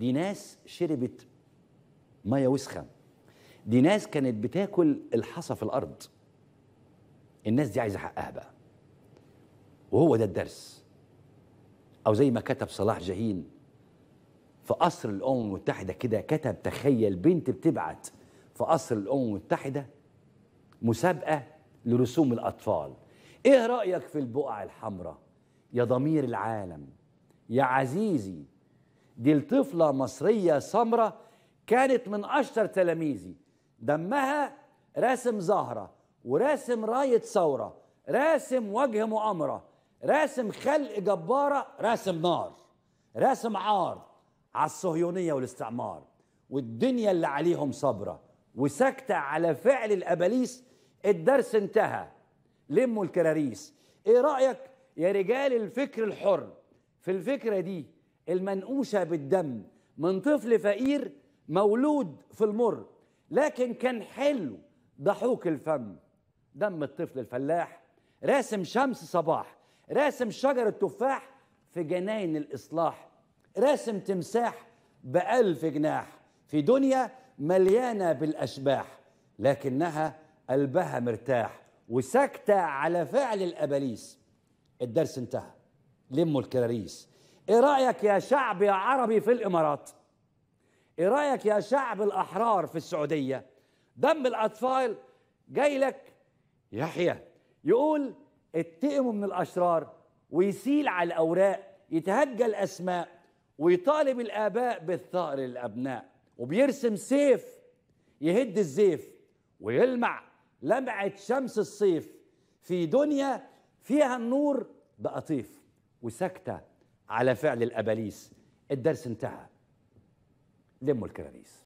دي ناس شربت ميه وسخه دي ناس كانت بتاكل الحصى في الارض الناس دي عايزه حقها بقى وهو ده الدرس او زي ما كتب صلاح جاهين في قصر الامم المتحده كده كتب تخيل بنت بتبعت في قصر الامم المتحده مسابقه لرسوم الاطفال ايه رايك في البقع الحمراء يا ضمير العالم يا عزيزي دي الطفلة مصرية سمرة كانت من أشطر تلاميذي دمها راسم زهرة وراسم راية ثورة راسم وجه مؤامرة راسم خلق جبارة راسم نار راسم عار على الصهيونية والاستعمار والدنيا اللي عليهم صبرة وساكتة على فعل الأباليس الدرس انتهى لموا الكراريس ايه رأيك يا رجال الفكر الحر في الفكرة دي المنقوشه بالدم من طفل فقير مولود في المر لكن كان حلو ضحوك الفم دم الطفل الفلاح راسم شمس صباح راسم شجر التفاح في جناين الإصلاح راسم تمساح بألف جناح في دنيا مليانة بالأشباح لكنها قلبها مرتاح وساكتة على فعل الأباليس الدرس انتهى لموا الكراريس ايه رايك يا شعب يا عربي في الامارات ايه رايك يا شعب الاحرار في السعوديه دم الاطفال جاي لك يحيى يقول اتقموا من الاشرار ويسيل على الاوراق يتهجى الاسماء ويطالب الاباء بالثار للابناء وبيرسم سيف يهد الزيف ويلمع لمعه شمس الصيف في دنيا فيها النور بقى طيف وساكته على فعل الاباليس الدرس انتهى لموا الكراريس